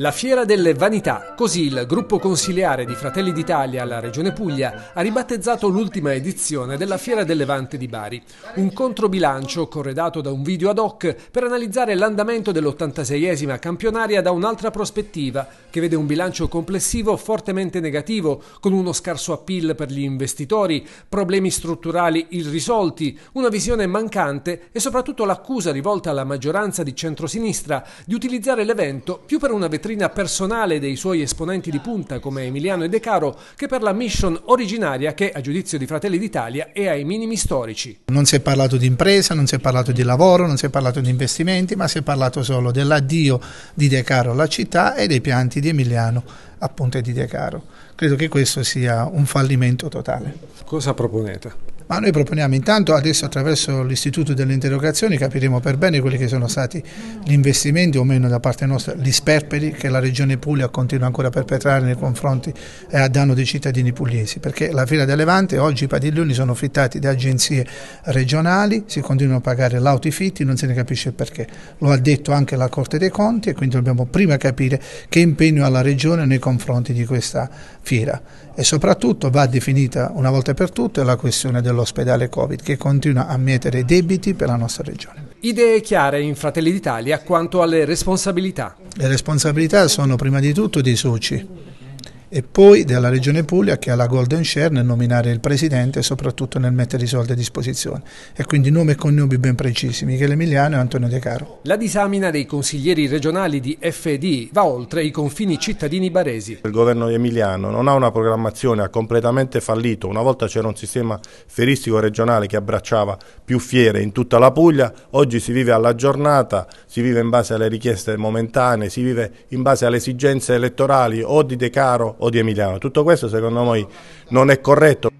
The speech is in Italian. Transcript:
La Fiera delle Vanità, così il gruppo consiliare di Fratelli d'Italia alla Regione Puglia ha ribattezzato l'ultima edizione della Fiera del Levante di Bari, un controbilancio corredato da un video ad hoc per analizzare l'andamento dell'86esima campionaria da un'altra prospettiva, che vede un bilancio complessivo fortemente negativo, con uno scarso appeal per gli investitori, problemi strutturali irrisolti, una visione mancante e soprattutto l'accusa rivolta alla maggioranza di centrosinistra di utilizzare l'evento più per una vetrina vetrina personale dei suoi esponenti di punta come Emiliano e De Caro che per la mission originaria che a giudizio di Fratelli d'Italia è ai minimi storici. Non si è parlato di impresa, non si è parlato di lavoro, non si è parlato di investimenti, ma si è parlato solo dell'addio di De Caro alla città e dei pianti di Emiliano appunto e di De Caro. Credo che questo sia un fallimento totale. Cosa proponete? ma noi proponiamo intanto adesso attraverso l'Istituto delle Interrogazioni capiremo per bene quelli che sono stati gli investimenti o meno da parte nostra, gli sperperi che la Regione Puglia continua ancora a perpetrare nei confronti e eh, a danno dei cittadini pugliesi, perché la Fiera del Levante oggi i padiglioni sono fittati da agenzie regionali, si continuano a pagare l'autifitti, non se ne capisce il perché. Lo ha detto anche la Corte dei Conti e quindi dobbiamo prima capire che impegno ha la Regione nei confronti di questa fiera e soprattutto va definita una volta per tutte la questione della dell'ospedale Covid che continua a mietere debiti per la nostra regione. Idee chiare in Fratelli d'Italia quanto alle responsabilità. Le responsabilità sono prima di tutto dei soci e poi della Regione Puglia che ha la golden share nel nominare il presidente e soprattutto nel mettere i soldi a disposizione. E quindi nome e cognomi ben precisi, Michele Emiliano e Antonio De Caro. La disamina dei consiglieri regionali di FD va oltre i confini cittadini baresi. Il governo di emiliano non ha una programmazione, ha completamente fallito. Una volta c'era un sistema feristico regionale che abbracciava più fiere in tutta la Puglia, oggi si vive alla giornata, si vive in base alle richieste momentanee, si vive in base alle esigenze elettorali o di De Caro o di Emiliano. Tutto questo secondo noi non è corretto.